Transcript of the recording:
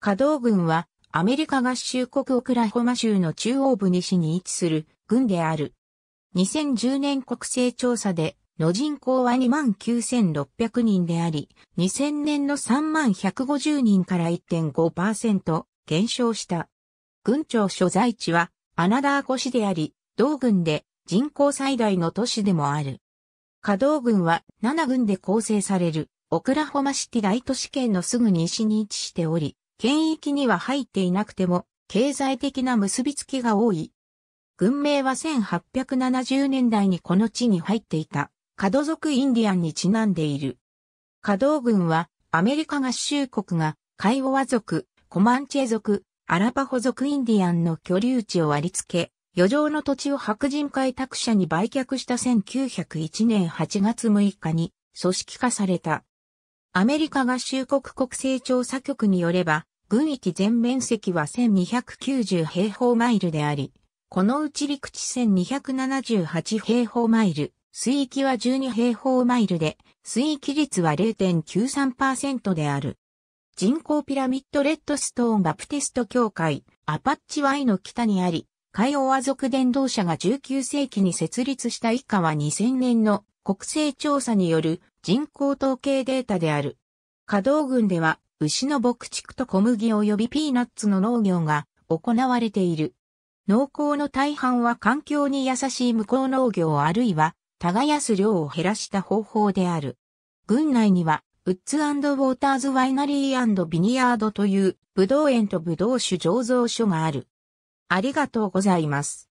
稼働軍はアメリカ合衆国オクラホマ州の中央部西に位置する軍である。2010年国勢調査での人口は29,600人であり、2000年の3150人から1.5%減少した。軍庁所在地はアナダーコ市であり、同軍で人口最大の都市でもある。稼働軍は7軍で構成されるオクラホマシティ大都市圏のすぐ西に位置しており、県域には入っていなくても、経済的な結びつきが多い。軍名は1870年代にこの地に入っていた、カド族インディアンにちなんでいる。カド軍は、アメリカ合衆国が、カイオワ族、コマンチェ族、アラパホ族インディアンの居留地を割り付け、余剰の土地を白人開拓者に売却した1901年8月6日に組織化された。アメリカ合衆国国勢調査局によれば、軍域全面積は1290平方マイルであり、このうち陸地1278平方マイル、水域は12平方マイルで、水域率は0.93%である。人口ピラミッドレッドストーンバプテスト教会、アパッチワイの北にあり、海洋ワ族伝道者が19世紀に設立した以下は2000年の国勢調査による人口統計データである。稼働群では、牛の牧畜と小麦及びピーナッツの農業が行われている。農耕の大半は環境に優しい無効農業あるいは、耕す量を減らした方法である。群内には、ウッズウォーターズワイナリービニヤードという、ブドウ園とブドウ酒醸造所がある。ありがとうございます。